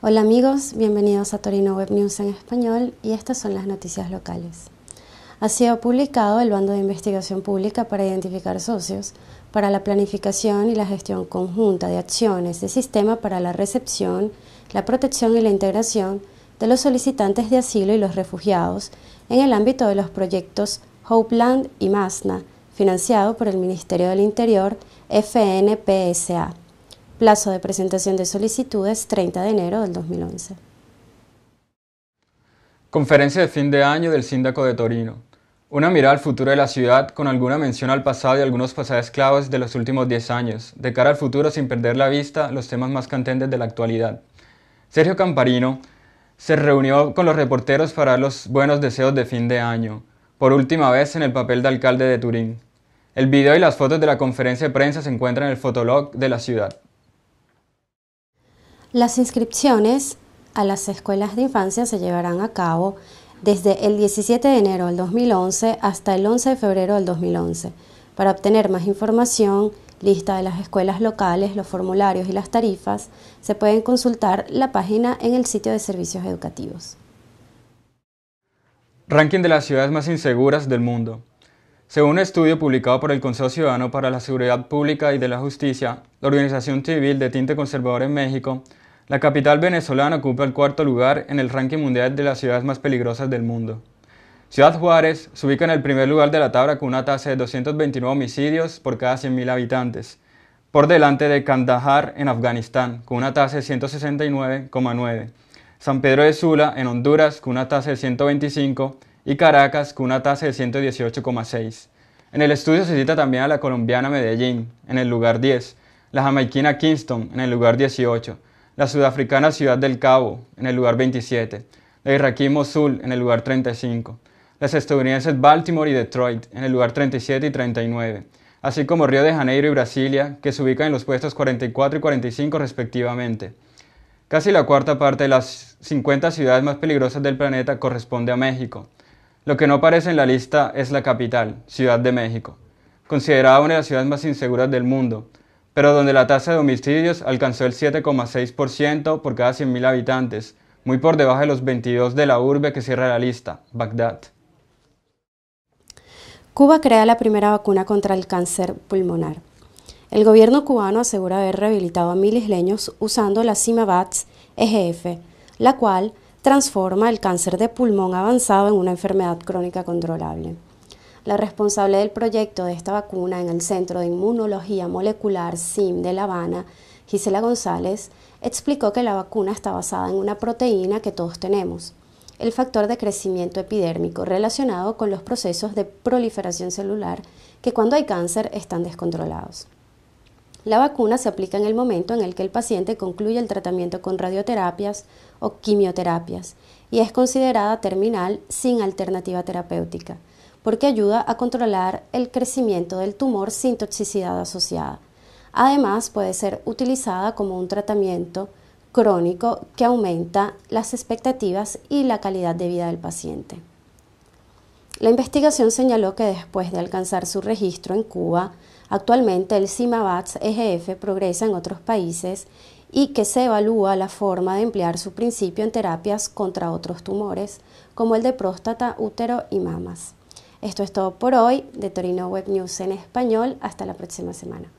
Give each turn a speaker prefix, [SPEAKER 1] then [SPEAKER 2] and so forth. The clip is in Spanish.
[SPEAKER 1] Hola amigos, bienvenidos a Torino Web News en español y estas son las noticias locales. Ha sido publicado el Bando de Investigación Pública para identificar socios para la planificación y la gestión conjunta de acciones de sistema para la recepción, la protección y la integración de los solicitantes de asilo y los refugiados en el ámbito de los proyectos Hopeland y Masna, financiado por el Ministerio del Interior, FNPSA. Plazo de presentación de solicitudes 30 de enero del 2011.
[SPEAKER 2] Conferencia de fin de año del Síndaco de Torino. Una mirada al futuro de la ciudad con alguna mención al pasado y algunos pasajes claves de los últimos 10 años, de cara al futuro sin perder la vista los temas más candentes de la actualidad. Sergio Camparino se reunió con los reporteros para los buenos deseos de fin de año, por última vez en el papel de alcalde de Turín. El video y las fotos de la conferencia de prensa se encuentran en el fotolog de la ciudad.
[SPEAKER 1] Las inscripciones a las escuelas de infancia se llevarán a cabo desde el 17 de enero del 2011 hasta el 11 de febrero del 2011. Para obtener más información, lista de las escuelas locales, los formularios y las tarifas, se pueden consultar la página en el sitio de servicios educativos.
[SPEAKER 2] Ranking de las ciudades más inseguras del mundo. Según un estudio publicado por el Consejo Ciudadano para la Seguridad Pública y de la Justicia, la organización civil de tinte conservador en México, la capital venezolana ocupa el cuarto lugar en el ranking mundial de las ciudades más peligrosas del mundo. Ciudad Juárez se ubica en el primer lugar de la tabla con una tasa de 229 homicidios por cada 100.000 habitantes, por delante de Kandahar en Afganistán con una tasa de 169,9, San Pedro de Sula en Honduras con una tasa de 125 y Caracas con una tasa de 118,6. En el estudio se cita también a la colombiana Medellín en el lugar 10, la jamaiquina Kingston en el lugar 18, la sudafricana Ciudad del Cabo en el lugar 27, la iraquí Mosul en el lugar 35, las estadounidenses Baltimore y Detroit en el lugar 37 y 39, así como Río de Janeiro y Brasilia, que se ubican en los puestos 44 y 45 respectivamente. Casi la cuarta parte de las 50 ciudades más peligrosas del planeta corresponde a México. Lo que no aparece en la lista es la capital, Ciudad de México, considerada una de las ciudades más inseguras del mundo, pero donde la tasa de homicidios alcanzó el 7,6% por cada 100.000 habitantes, muy por debajo de los 22 de la urbe que cierra la lista, Bagdad.
[SPEAKER 1] Cuba crea la primera vacuna contra el cáncer pulmonar. El gobierno cubano asegura haber rehabilitado a de leños usando la CIMAVATS EGF, la cual transforma el cáncer de pulmón avanzado en una enfermedad crónica controlable. La responsable del proyecto de esta vacuna en el Centro de Inmunología Molecular SIM de La Habana, Gisela González, explicó que la vacuna está basada en una proteína que todos tenemos, el factor de crecimiento epidérmico relacionado con los procesos de proliferación celular que cuando hay cáncer están descontrolados. La vacuna se aplica en el momento en el que el paciente concluye el tratamiento con radioterapias o quimioterapias y es considerada terminal sin alternativa terapéutica porque ayuda a controlar el crecimiento del tumor sin toxicidad asociada. Además, puede ser utilizada como un tratamiento crónico que aumenta las expectativas y la calidad de vida del paciente. La investigación señaló que después de alcanzar su registro en Cuba, actualmente el CIMAVATS EGF progresa en otros países y que se evalúa la forma de emplear su principio en terapias contra otros tumores, como el de próstata, útero y mamas. Esto es todo por hoy de Torino Web News en español. Hasta la próxima semana.